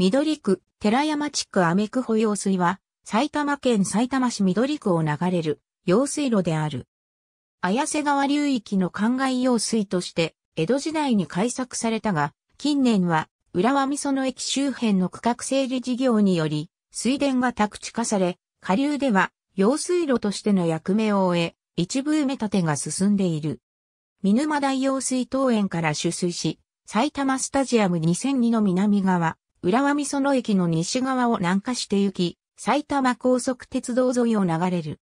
緑区、寺山地区アメク保用水は、埼玉県埼玉市緑区を流れる、用水路である。綾瀬川流域の灌漑用水として、江戸時代に開作されたが、近年は、浦和美の駅周辺の区画整理事業により、水田が宅地化され、下流では、用水路としての役目を終え、一部埋め立てが進んでいる。見沼大用水桃園から取水し、埼玉スタジアム2002の南側、浦和美園駅の西側を南下して行き、埼玉高速鉄道沿いを流れる。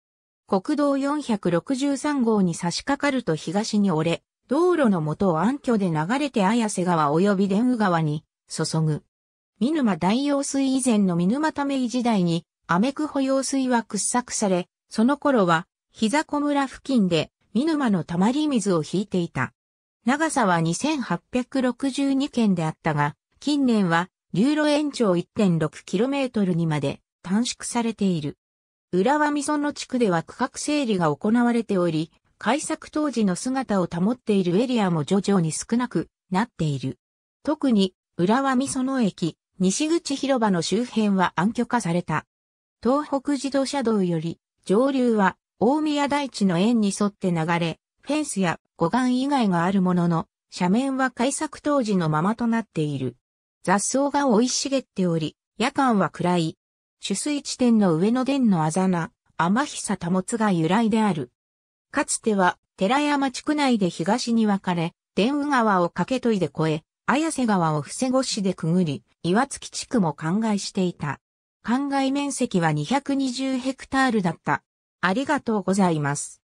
国道463号に差し掛かると東に折れ、道路の元を暗渠で流れて綾瀬川及び伝雨川に注ぐ。見沼大用水以前の見沼ためい時代に、アメク保用水は掘削され、その頃は、膝小村付近で、見沼の溜まり水を引いていた。長さは2862件であったが、近年は流路延長 1.6km にまで短縮されている。浦和美園地区では区画整理が行われており、開削当時の姿を保っているエリアも徐々に少なくなっている。特に、浦和美園駅、西口広場の周辺は暗渠化された。東北自動車道より、上流は大宮台地の円に沿って流れ、フェンスや護岸以外があるものの、斜面は開削当時のままとなっている。雑草が生い茂っており、夜間は暗い。取水地点の上の殿のあざな、天久保が由来である。かつては、寺山地区内で東に分かれ、天宇川を掛けといで越え、綾瀬川を伏せ越しでくぐり、岩月地区も灌漑していた。灌漑面積は220ヘクタールだった。ありがとうございます。